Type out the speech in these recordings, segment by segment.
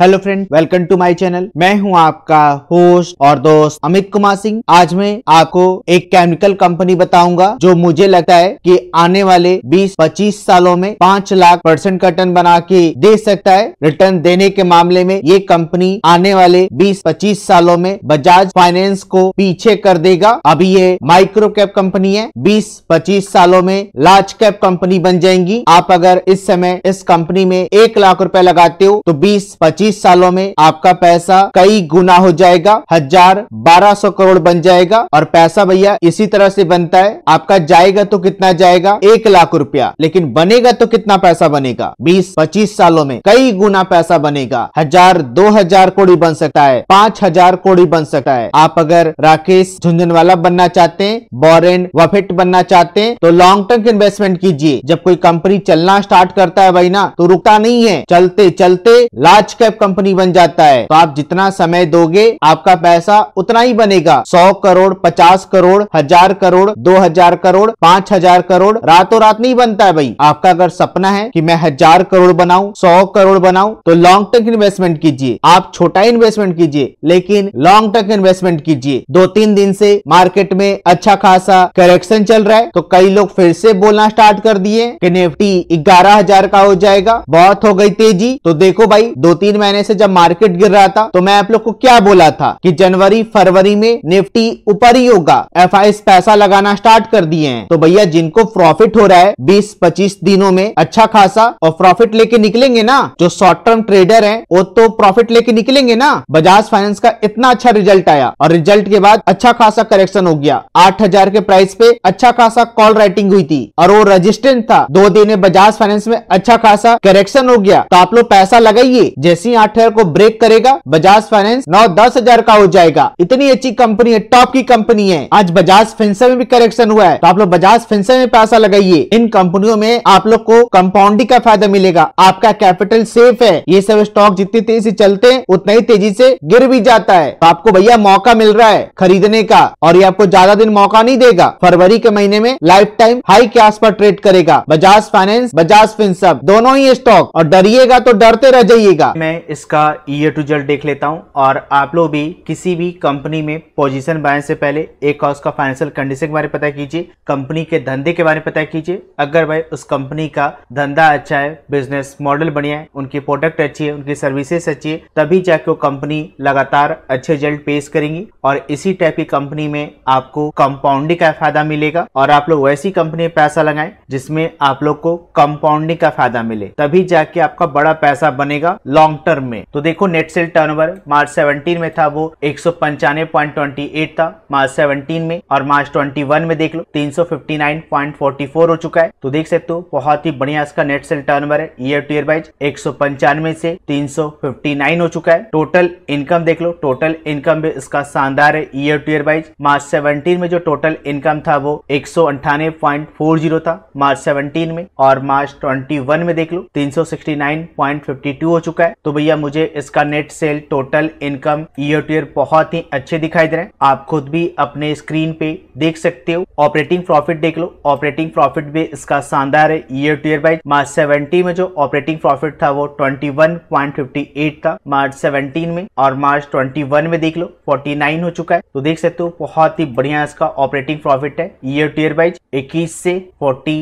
hello friend welcome to my channel मैं हूं आपका होस्ट और दोस्त अमित कुमार सिंह आज मैं आपको एक केमिकल कंपनी बताऊंगा जो मुझे लगता है कि आने वाले 20-25 सालों में 5 लाख परसेंट का टर्न बना के दे सकता है रिटर्न देने के मामले में ये कंपनी आने वाले 20-25 सालों में बजाज फाइनेंस को पीछे कर देगा अभी ये माइक्रो कैप कंपनी है बीस पच्चीस सालों में लार्ज कैप कंपनी बन जाएंगी आप अगर इस समय इस कंपनी में एक लाख रूपए लगाते हो तो बीस पच्चीस 20 सालों में आपका पैसा कई गुना हो जाएगा हजार बारह सौ करोड़ बन जाएगा और पैसा भैया इसी तरह से बनता है आपका जाएगा तो कितना जाएगा एक लाख रुपया लेकिन बनेगा तो कितना पैसा बनेगा बीस पच्चीस सालों में कई गुना पैसा बनेगा हजार दो हजार कोड़ी बन सकता है पांच हजार कोड़ी बन सकता है आप अगर राकेश झुंझुनवाला बनना चाहते हैं बॉरेन वफेट बनना चाहते हैं तो लॉन्ग टर्म इन्वेस्टमेंट कीजिए जब कोई कंपनी चलना स्टार्ट करता है भाई ना तो रुकता नहीं है चलते चलते लार्ज कैप कंपनी बन जाता है तो आप जितना समय दोगे आपका पैसा उतना ही बनेगा सौ करोड़ पचास करोड़ हजार करोड़ दो हजार करोड़ पाँच हजार करोड़ रातों रात नहीं बनता है भाई आपका अगर सपना है कि मैं हजार करोड़ बनाऊं सौ करोड़ बनाऊं तो लॉन्ग टर्म इन्वेस्टमेंट कीजिए आप छोटा इन्वेस्टमेंट कीजिए लेकिन लॉन्ग टर्म इन्वेस्टमेंट कीजिए दो तीन दिन से मार्केट में अच्छा खासा करेक्शन चल रहा है तो कई लोग फिर से बोलना स्टार्ट कर दिए कि निफ्टी ग्यारह हजार का हो जाएगा बहुत हो गई तेजी तो देखो भाई दो तीन महीने महीने से जब मार्केट गिर रहा था तो मैं आप लोग को क्या बोला था कि जनवरी फरवरी में निफ्टी ऊपर ही होगा एफ पैसा लगाना स्टार्ट कर दिए हैं तो भैया जिनको प्रॉफिट हो रहा है बीस पच्चीस दिनों में अच्छा खासा और प्रॉफिट लेके निकलेंगे ना जो शॉर्ट टर्म ट्रेडर है वो तो प्रॉफिट लेके निकलेंगे ना बजाज फाइनेंस का इतना अच्छा रिजल्ट आया और रिजल्ट के बाद अच्छा खासा करेक्शन हो गया आठ हजार के प्राइस पे अच्छा खासा कॉल राइटिंग हुई थी और वो रजिस्टेंट था दो दिन बजाज फाइनेंस में अच्छा खासा करेक्शन हो गया तो आप लोग पैसा लगाइए जैसे आठ को ब्रेक करेगा बजाज फाइनेंस नौ दस हजार का हो जाएगा इतनी अच्छी कंपनी है टॉप की कंपनी है आज बजाज फिंसर में भी करेक्शन हुआ है तो आप लोग बजाज फिंसर में पैसा लगाइए इन कंपनियों में आप लोग को कंपाउंडिंग का फायदा मिलेगा आपका कैपिटल सेफ है ये सब स्टॉक जितनी तेजी ऐसी चलते हैं उतना ही तेजी से गिर भी जाता है तो आपको भैया मौका मिल रहा है खरीदने का और ये आपको ज्यादा दिन मौका नहीं देगा फरवरी के महीने में लाइफ टाइम हाई के आसपास ट्रेड करेगा बजाज फाइनेंस बजाज फिंसअप दोनों ही स्टॉक और डरिएगा तो डरते रह जाइएगा मैं इसका ईयर टू जेड देख लेता हूं और आप लोग भी किसी भी कंपनी में पोजीशन बनाने से पहले एक और उसका फाइनेंशियल कंडीशन के बारे में पता कीजिए कंपनी के धंधे के बारे में पता कीजिए अगर भाई उस कंपनी का धंधा अच्छा है बिजनेस मॉडल बढ़िया है उनकी प्रोडक्ट अच्छी है उनकी सर्विसेस अच्छी है तभी जाके वो कंपनी लगातार अच्छे रिजल्ट पेश करेंगी और इसी टाइप की कंपनी में आपको कंपाउंडिंग का फायदा मिलेगा और आप लोग वैसी कंपनी में पैसा लगाए जिसमें आप लोग को कंपाउंडिंग का फायदा मिले तभी जाके आपका बड़ा पैसा बनेगा लॉन्ग टर्म में तो देखो नेट सेल टर्नओवर मार्च 17 में था वो एक था मार्च 17 में और मार्च 21 में देख लो 359.44 हो चुका है तो देख सकते हो बहुत ही बढ़िया इसका नेट सेल टर्नओवर है ईयर टू ईयर वाइज एक से 359 हो चुका है टोटल इनकम देख लो टोटल इनकम भी इसका शानदार है year to year wise March seventeen में जो टोटल इनकम था वो एक था मार्च सेवनटीन में और मार्च 21 में देख लो 369.52 हो चुका है तो भैया मुझे इसका net sale total income year to year बहुत ही अच्छे दिखाई दे रहे हैं आप खुद भी अपने स्क्रीन पे देख सकते हो ऑपरेटिंग प्रॉफिट देख लो ऑपरेटिंग प्रॉफिट भी इसका शानदार है year to year wise March seventy में जो ऑपरेटिंग प्रॉफिट था वो ट्वेंटी था मार्च सेवेंटीन में और मार्च ट्वेंटी में देख लो फोर्टी हो चुका है तो देख सकते हो बहुत ही बढ़िया इसका ऑपरेटिंग प्रॉफिट है ईयर टू ईयर वाइज इक्कीस से फोर्टी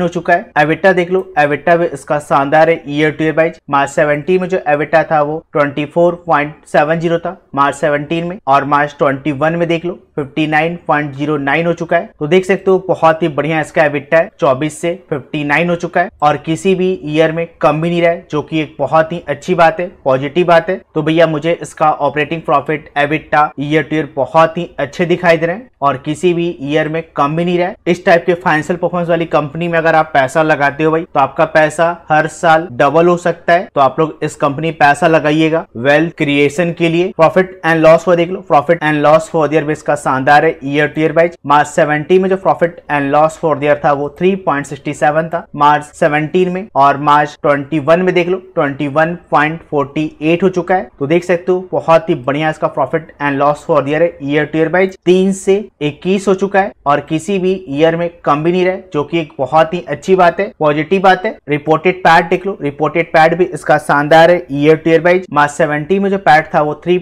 हो चुका है एविटा देख लो एविटा भी इसका शानदार है year to year wise March seventy में जो बेटा था वो 24.70 था मार्च 17 में और मार्च 21 में देख लो 59.09 हो चुका है तो देख सकते हो बहुत ही बढ़िया इसका एबिटा है 24 से 59 हो चुका है और किसी भी ईयर में कम भी नहीं रहा है जो कि एक बहुत ही अच्छी बात है पॉजिटिव बात है तो भैया मुझे इसका operating profit EBITDA year to year बहुत ही अच्छे दिखाई दे रहे हैं और किसी भी ईयर में कम भी नहीं रहा है इस टाइप के फाइनेंशियल परफॉर्मेंस वाली कंपनी में अगर आप पैसा लगाते हो भाई तो आपका पैसा हर साल डबल हो सकता है तो आप लोग इस कंपनी कंपनी पैसा लगाइएगा वेल्थ क्रिएशन के लिए प्रॉफिट एंड लॉस को देख लो profit and loss for the year base का शानदार है year to year wise March seventeen में जो profit and loss for the year था वो थ्री पॉइंट सिक्सटी सेवन था मार्च सेवेंटीन में और मार्च ट्वेंटी वन में देख लो twenty one point forty eight हो चुका है तो देख सकते हो बहुत ही बढ़िया इसका profit and loss for the year है ईयर टू ईयर वाइज तीन से इक्कीस हो चुका है और किसी भी ईयर में कम भी नहीं रहे जो कि एक बहुत ही अच्छी बात है पॉजिटिव बात है रिपोर्टेड पैड देख लो रिपोर्टेड पैड भी इसका शानदार है year to year wise March seventeen में जो पैट था वो थ्री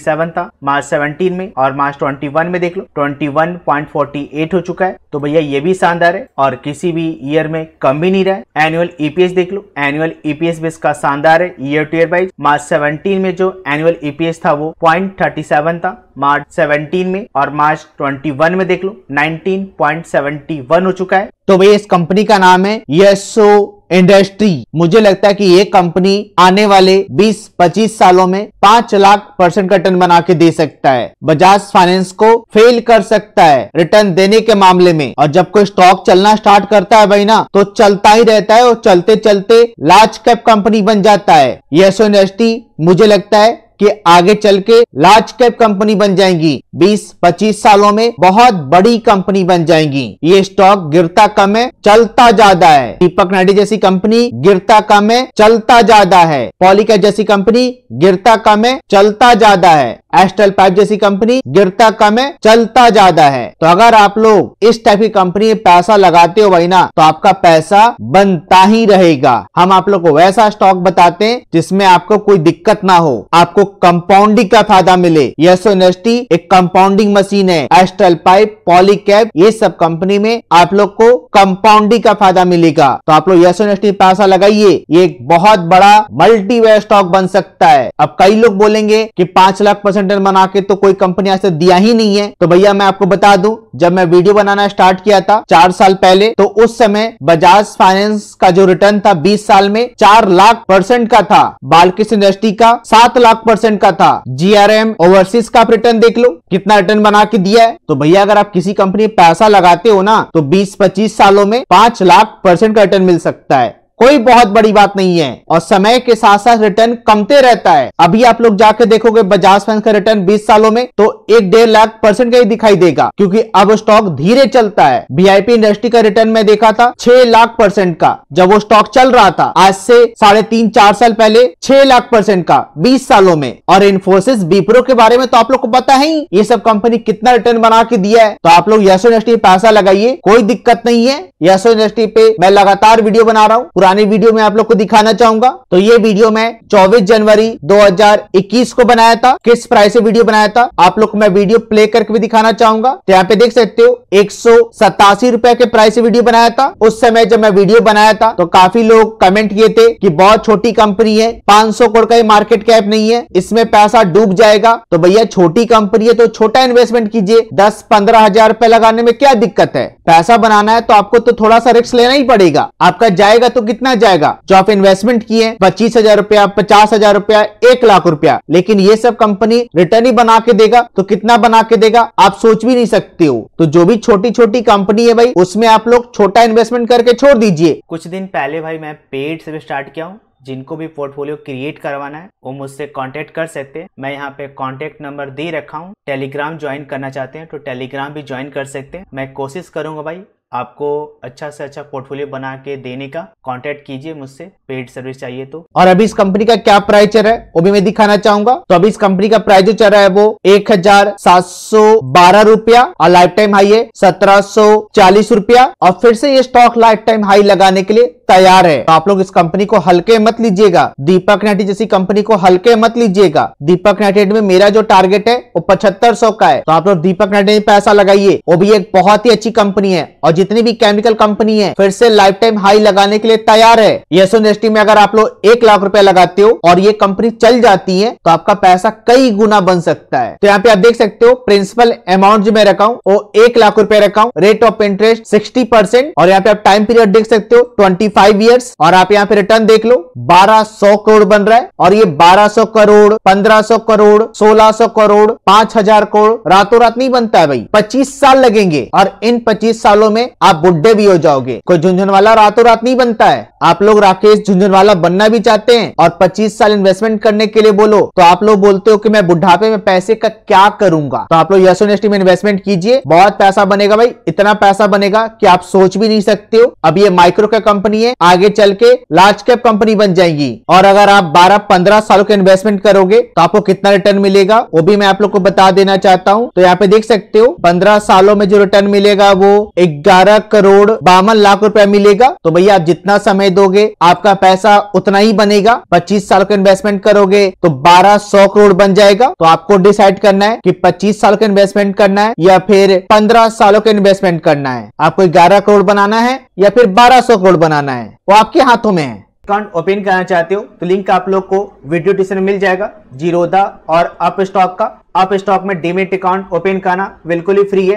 सेवन था मार्च सेवेंटीन में और मार्च ट्वेंटी वन में देख लो ट्वेंटी एट हो चुका है तो भैया ये भी शानदार है और किसी भी ईयर में कम भी नहीं रहा है एनुअल ईपीएस e देख लो एनुअल ईपीएस भी इसका शानदार है year to year wise March seventeen में जो एनुअल ईपीएस e था वो थर्टी सेवन था मार्च सेवेंटीन में और मार्च ट्वेंटी वन में देख लो नाइनटीन सेवेंटी वन हो चुका है तो भैया इस कंपनी का नाम है यसो इंडस्ट्री मुझे लगता है कि ये कंपनी आने वाले 20-25 सालों में 5 लाख परसेंट का रिटर्न बना के दे सकता है बजाज फाइनेंस को फेल कर सकता है रिटर्न देने के मामले में और जब कोई स्टॉक चलना स्टार्ट करता है भाई ना तो चलता ही रहता है और चलते चलते लार्ज कैप कंपनी बन जाता है ये इंडस्ट्री मुझे लगता है कि आगे चल के लार्ज कैप कंपनी बन जाएंगी 20-25 सालों में बहुत बड़ी कंपनी बन जाएंगी ये स्टॉक गिरता कम है चलता ज्यादा है दीपक नाइडी जैसी कंपनी गिरता कम है चलता ज्यादा है पॉलिका जैसी कंपनी गिरता कम है चलता ज्यादा है एस्टल पाइप जैसी कंपनी गिरता कम है चलता ज्यादा है तो अगर आप लोग इस टाइप की कंपनी में पैसा लगाते हो भाई ना तो आपका पैसा बनता ही रहेगा हम आप लोग को वैसा स्टॉक बताते हैं जिसमें आपको कोई दिक्कत ना हो आपको कंपाउंडिंग का फायदा मिले यशो इंडस्ट्री एक कंपाउंडिंग मशीन है एस्टल पाइप पॉलीकैप ये सब कंपनी में आप लोग को कंपाउंडिंग का फायदा मिलेगा तो आप लोग यशो इंडस्ट्री पैसा लगाइए ये एक बहुत बड़ा मल्टीवेयर स्टॉक बन सकता है अब कई लोग बोलेंगे कि पांच लाख परसेंट सेंटर बना के तो कोई कंपनी आज तक दिया ही नहीं है तो भैया मैं आपको बता दूं जब मैं वीडियो बनाना स्टार्ट किया था चार साल पहले तो उस समय बजाज फाइनेंस का जो रिटर्न था बीस साल में चार लाख परसेंट का था बालकृष्ण इंडस्ट्री का सात लाख परसेंट का था जी आर एम ओवरसीज का रिटर्न देख लो कितना रिटर्न बना के दिया है तो भैया अगर आप किसी कंपनी पैसा लगाते हो ना तो बीस पच्चीस सालों में पांच लाख परसेंट का रिटर्न मिल सकता है कोई बहुत बड़ी बात नहीं है और समय के साथ साथ रिटर्न कमते रहता है अभी आप लोग जाके देखोगे बजाज फाइनेंस का रिटर्न 20 सालों में तो एक डेढ़ लाख परसेंट का ही दिखाई देगा क्योंकि अब स्टॉक धीरे चलता है वीआईपी इंडस्ट्री का रिटर्न में देखा था छह लाख परसेंट का जब वो स्टॉक चल रहा था आज से साढ़े तीन चार साल पहले छह लाख परसेंट का बीस सालों में और इन्फोसिस बीप्रो के बारे में तो आप लोग को पता है ही ये सब कंपनी कितना रिटर्न बना के दिया है तो आप लोग यशो इंडस्ट्री पैसा लगाइए कोई दिक्कत नहीं है यशो इंडस्ट्री पे मैं लगातार वीडियो बना रहा हूँ पुरानी वीडियो में आप लोग को दिखाना चाहूंगा तो ये वीडियो मैं 24 जनवरी 2021 को बनाया था किस प्राइस से वीडियो बनाया था आप लोग को मैं वीडियो प्ले करके भी दिखाना चाहूंगा तो यहाँ पे देख सकते हो एक रुपए के प्राइस से वीडियो बनाया था उस समय जब मैं वीडियो बनाया था तो काफी लोग कमेंट किए थे कि बहुत छोटी कंपनी है पांच करोड़ का मार्केट कैप नहीं है इसमें पैसा डूब जाएगा तो भैया छोटी कंपनी है तो छोटा इन्वेस्टमेंट कीजिए दस पंद्रह हजार रुपए लगाने में क्या दिक्कत है पैसा बनाना है तो आपको तो थोड़ा सा रिस्क लेना ही पड़ेगा आपका जाएगा तो कितना जाएगा जो आप इन्वेस्टमेंट किए पच्चीस हजार रुपया पचास हजार रुपया एक लाख रुपया लेकिन ये सब कंपनी रिटर्न ही बना के देगा तो कितना बना के देगा आप सोच भी नहीं सकते हो तो जो भी छोटी छोटी कंपनी है भाई उसमें आप लोग छोटा इन्वेस्टमेंट करके छोड़ दीजिए कुछ दिन पहले भाई मैं पेड से स्टार्ट किया हूँ जिनको भी पोर्टफोलियो क्रिएट करवाना है वो मुझसे कांटेक्ट कर सकते हैं मैं यहाँ पे कांटेक्ट नंबर दे रखा हूँ टेलीग्राम ज्वाइन करना चाहते हैं तो टेलीग्राम भी ज्वाइन कर सकते हैं मैं कोशिश करूंगा भाई आपको अच्छा से अच्छा पोर्टफोलियो बना के देने का कॉन्टेक्ट कीजिए मुझसे पेड सर्विस चाहिए तो और अभी इस कंपनी का क्या प्राइस चल रहा है वो भी मैं दिखाना चाहूंगा तो अभी इस कंपनी का प्राइस जो चल रहा है वो एक हजार सात सौ बारह रुपया और लाइफ टाइम हाई है सत्रह सौ चालीस रुपया और फिर से ये स्टॉक लाइफ टाइम हाई लगाने के लिए तैयार है तो आप लोग इस कंपनी को हल्के मत लीजिएगा दीपक नाइटेड जैसी कंपनी को हल्के मत लीजिएगा दीपक नाइटेड में मेरा जो टारगेट है वो पचहत्तर सौ का है तो आप लोग दीपक नाइटेड में पैसा लगाइए वो भी एक बहुत ही अच्छी कंपनी है और जितनी भी केमिकल कंपनी है फिर से लाइफ टाइम हाई लगाने के लिए तैयार है येसो इंडस्ट्री में अगर आप लोग एक लाख रुपए लगाते हो और ये कंपनी चल जाती है तो आपका पैसा कई गुना बन सकता है तो यहाँ पे आप देख सकते हो प्रिंसिपल अमाउंट जो मैं रखा हूँ वो एक लाख रुपए रखा हूँ rate of interest sixty percent और यहाँ पे आप टाइम पीरियड देख सकते हो ट्वेंटी फाइव और आप यहाँ पे रिटर्न देख लो बारह करोड़ बन रहा है और ये बारह करोड़ पंद्रह करोड़ सोलह करोड़ पांच करोड़ रातों रात नहीं बनता है भाई पच्चीस साल लगेंगे और इन पच्चीस सालों में आप बुढ़े भी हो जाओगे कोई झुंझुनवाला रातों रात नहीं बनता है आप लोग राकेश झुंझुनवाला बनना भी चाहते हैं और 25 साल इन्वेस्टमेंट करने के लिए बोलो तो आप लोग बोलते हो कि मैं बुढ़ापे में पैसे का क्या करूंगा तो आप लोग यशो नेस्टी में इन्वेस्टमेंट कीजिए बहुत पैसा बनेगा भाई इतना पैसा बनेगा की आप सोच भी नहीं सकते हो अब ये माइक्रो कैप कंपनी है आगे चल के लार्ज कैप कंपनी बन जाएगी और अगर आप बारह पंद्रह सालों का इन्वेस्टमेंट करोगे तो आपको कितना रिटर्न मिलेगा वो भी मैं आप लोग को बता देना चाहता हूँ तो यहाँ पे देख सकते हो पंद्रह सालों में जो रिटर्न मिलेगा वो ग्यारह ग्यारह करोड़ बावन लाख रुपया मिलेगा तो भैया आप जितना समय दोगे आपका पैसा उतना ही बनेगा पच्चीस साल का इन्वेस्टमेंट करोगे तो बारह सौ करोड़ बन जाएगा तो आपको डिसाइड करना है कि पच्चीस साल का इन्वेस्टमेंट करना है या फिर पंद्रह सालों का इन्वेस्टमेंट करना है आपको ग्यारह करोड़ बनाना है या फिर बारह सौ करोड़ बनाना है वो आपके हाथों में है अकाउंट ओपन करना चाहते हो तो लिंक आप लोग को वीडियो डिस्क्रिप्शन मिल जाएगा जीरोदा और अप स्टॉक का अप स्टॉक में डीमेट अकाउंट ओपन करना बिल्कुल ही फ्री है